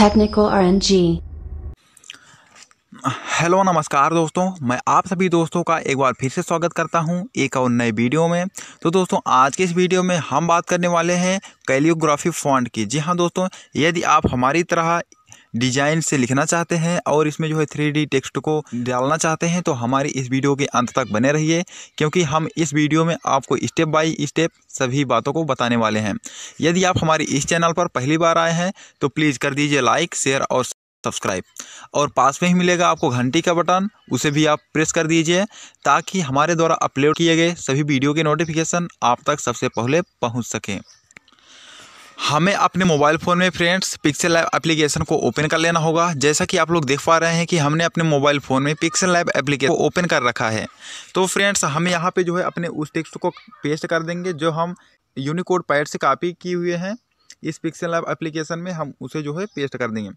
technical RNG. Hello नमस्कार दोस्तों मैं आप सभी दोस्तों का एक बार फिर से स्वागत करता हूं एक और नए वीडियो में तो दोस्तों आज के इस वीडियो में हम बात करने वाले हैं कैलियोग्राफी फॉन्ट की जी हाँ दोस्तों यदि आप हमारी तरह डिजाइन से लिखना चाहते हैं और इसमें जो है थ्री टेक्स्ट को डालना चाहते हैं तो हमारी इस वीडियो के अंत तक बने रहिए क्योंकि हम इस वीडियो में आपको स्टेप बाय स्टेप सभी बातों को बताने वाले हैं यदि आप हमारी इस चैनल पर पहली बार आए हैं तो प्लीज़ कर दीजिए लाइक शेयर और सब्सक्राइब और पास में ही मिलेगा आपको घंटी का बटन उसे भी आप प्रेस कर दीजिए ताकि हमारे द्वारा अपलोड किए गए सभी वीडियो के नोटिफिकेशन आप तक सबसे पहले पहुंच सकें हमें अपने मोबाइल फ़ोन में फ्रेंड्स पिक्सल लैब एप्लीकेशन को ओपन कर लेना होगा जैसा कि आप लोग देख पा रहे हैं कि हमने अपने मोबाइल फ़ोन में पिक्सल लैब एप्लीकेशन को ओपन कर रखा है तो फ्रेंड्स हम यहाँ पे जो है अपने उस टेक्स्ट को पेस्ट कर देंगे जो हम यूनिकोड पैड से कॉपी किए हुए हैं इस पिक्सल लैब एप्लीकेशन में हम उसे जो है पेस्ट कर देंगे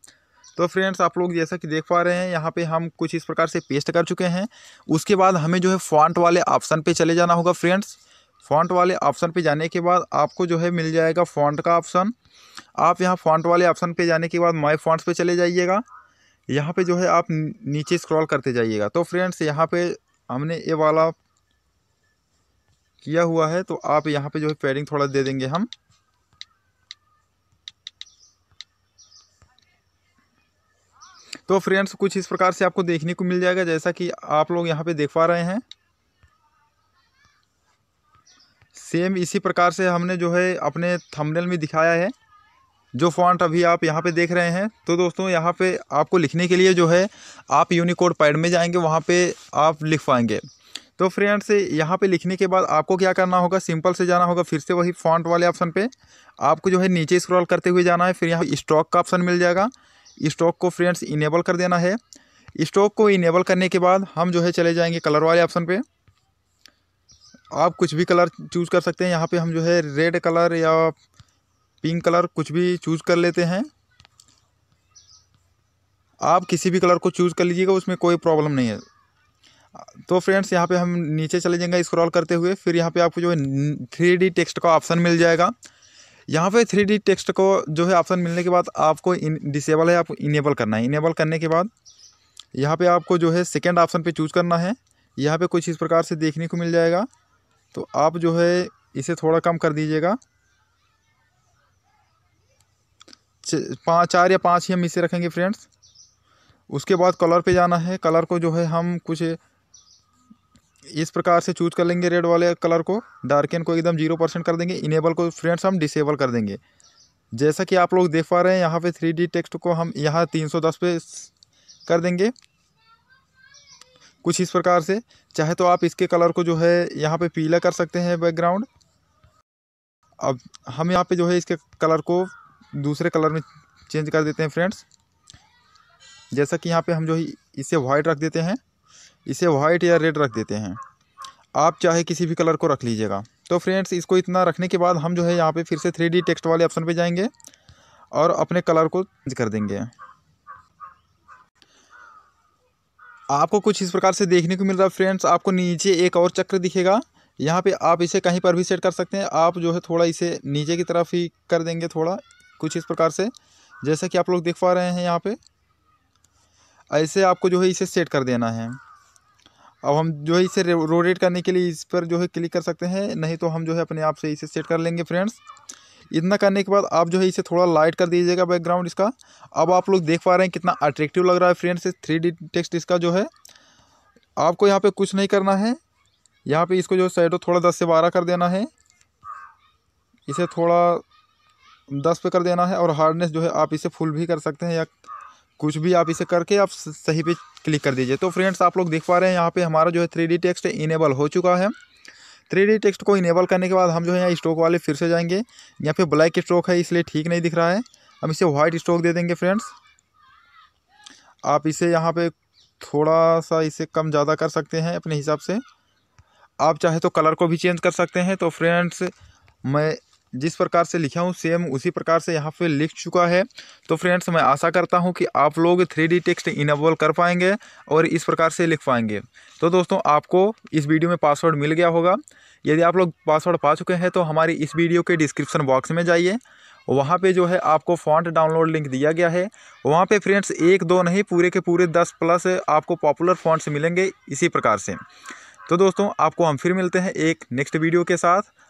तो फ्रेंड्स आप लोग जैसा कि देख पा रहे हैं यहाँ पे हम कुछ इस प्रकार से पेस्ट कर चुके हैं उसके बाद हमें जो है फॉन्ट वाले ऑप्शन पे चले जाना होगा फ्रेंड्स फॉन्ट वाले ऑप्शन पे जाने के बाद आपको जो है मिल जाएगा फॉन्ट का ऑप्शन आप यहाँ फॉन्ट वाले ऑप्शन पे जाने के बाद माई फॉन्ट्स पे चले जाइएगा यहाँ पे जो है आप नीचे स्क्रॉल करते जाइएगा तो फ्रेंड्स यहाँ पे हमने ये वाला किया हुआ है तो आप यहाँ पे जो है पैडिंग थोड़ा दे देंगे हम तो फ्रेंड्स कुछ इस प्रकार से आपको देखने को मिल जाएगा जैसा कि आप लोग यहाँ पे देख पा रहे हैं सेम इसी प्रकार से हमने जो है अपने थंबनेल में दिखाया है जो फॉन्ट अभी आप यहाँ पे देख रहे हैं तो दोस्तों यहाँ पे आपको लिखने के लिए जो है आप यूनिकोड पैड में जाएंगे वहाँ पे आप लिख पाएंगे तो फ्रेंड्स यहाँ पे लिखने के बाद आपको क्या करना होगा सिंपल से जाना होगा फिर से वही फॉन्ट वाले ऑप्शन पे आपको जो है नीचे स्क्रॉल करते हुए जाना है फिर यहाँ स्टॉक का ऑप्शन मिल जाएगा स्टॉक को फ्रेंड्स इनेबल कर देना है स्टॉक को इनेबल करने के बाद हम जो है चले जाएँगे कलर वाले ऑप्शन पर आप कुछ भी कलर चूज़ कर सकते हैं यहाँ पे हम जो है रेड कलर या पिंक कलर कुछ भी चूज़ कर लेते हैं आप किसी भी कलर को चूज़ कर लीजिएगा उसमें कोई प्रॉब्लम नहीं है तो फ्रेंड्स यहाँ पे हम नीचे चले जाएंगे स्क्रॉल करते हुए फिर यहाँ पे आपको जो है थ्री टेक्स्ट का ऑप्शन मिल जाएगा यहाँ पे थ्री टेक्स्ट को जो है ऑप्शन मिलने के बाद आपको इन डिसेबल है आपको इनेबल करना है इनेबल करने के बाद यहाँ पे आपको जो है सेकेंड ऑप्शन पे चूज करना है यहाँ पे कुछ इस प्रकार से देखने को मिल जाएगा तो आप जो है इसे थोड़ा कम कर दीजिएगा पाँच चार या पाँच ही हम इसे रखेंगे फ्रेंड्स उसके बाद कलर पे जाना है कलर को जो है हम कुछ इस प्रकार से चूज कर लेंगे रेड वाले कलर को एन को एकदम जीरो परसेंट कर देंगे इनेबल को फ्रेंड्स हम डिसेबल कर देंगे जैसा कि आप लोग देख पा रहे हैं यहाँ पे थ्री डी टेक्स्ट को हम यहाँ तीन सौ दस पे कर देंगे कुछ इस प्रकार से चाहे तो आप इसके कलर को जो है यहाँ पे पीला कर सकते हैं बैकग्राउंड अब हम यहाँ पे जो है इसके कलर को दूसरे कलर में चेंज कर देते हैं फ्रेंड्स जैसा कि यहाँ पे हम जो है इसे वाइट रख देते हैं इसे वाइट या रेड रख देते हैं आप चाहे किसी भी कलर को रख लीजिएगा तो फ्रेंड्स इसको इतना रखने के बाद हम जो है यहाँ पर फिर से थ्री टेक्स्ट वाले ऑप्शन पर जाएंगे और अपने कलर को चेंज कर देंगे आपको कुछ इस प्रकार से देखने को मिल रहा है फ्रेंड्स आपको नीचे एक और चक्र दिखेगा यहाँ पे आप इसे कहीं पर भी सेट कर सकते हैं आप जो है थोड़ा इसे नीचे की तरफ ही कर देंगे थोड़ा कुछ इस प्रकार से जैसा कि आप लोग देख पा रहे हैं यहाँ पे ऐसे आपको जो है इसे सेट कर देना है अब हम जो है इसे रोटेट करने के लिए इस पर जो है क्लिक कर सकते हैं नहीं तो हम जो है अपने आप से इसे सेट कर लेंगे फ्रेंड्स इतना करने के बाद आप जो है इसे थोड़ा लाइट कर दीजिएगा बैकग्राउंड इसका अब आप लोग देख पा रहे हैं कितना अट्रैक्टिव लग रहा है फ्रेंड्स थ्री डी टेक्स्ट इसका जो है आपको यहाँ पे कुछ नहीं करना है यहाँ पे इसको जो साइडो थोड़ा दस से बारह कर देना है इसे थोड़ा दस पे कर देना है और हार्डनेस जो है आप इसे फुल भी कर सकते हैं या कुछ भी आप इसे करके आप सही पे क्लिक कर दीजिए तो फ्रेंड्स आप लोग देख पा रहे हैं यहाँ पे हमारा जो है थ्री डी टेक्स्ट इनेबल हो चुका है थ्री डी टेक्स्ट को इनेबल करने के बाद हम जो है यहाँ स्ट्रोक वाले फिर से जाएंगे यहाँ पे ब्लैक स्ट्रोक है इसलिए ठीक नहीं दिख रहा है हम इसे वाइट स्ट्रोक दे देंगे फ्रेंड्स आप इसे यहाँ पे थोड़ा सा इसे कम ज़्यादा कर सकते हैं अपने हिसाब से आप चाहे तो कलर को भी चेंज कर सकते हैं तो फ्रेंड्स मैं जिस प्रकार से लिखा हूँ सेम उसी प्रकार से यहाँ पे लिख चुका है तो फ्रेंड्स मैं आशा करता हूँ कि आप लोग थ्री डी टेक्स्ट इनेबल कर पाएंगे और इस प्रकार से लिख पाएंगे तो दोस्तों आपको इस वीडियो में पासवर्ड मिल गया होगा यदि आप लोग पासवर्ड पा चुके हैं तो हमारी इस वीडियो के डिस्क्रिप्शन बॉक्स में जाइए वहाँ पे जो है आपको फॉन्ट डाउनलोड लिंक दिया गया है वहाँ पे फ्रेंड्स एक दो नहीं पूरे के पूरे दस प्लस आपको पॉपुलर फॉन्ट्स मिलेंगे इसी प्रकार से तो दोस्तों आपको हम फिर मिलते हैं एक नेक्स्ट वीडियो के साथ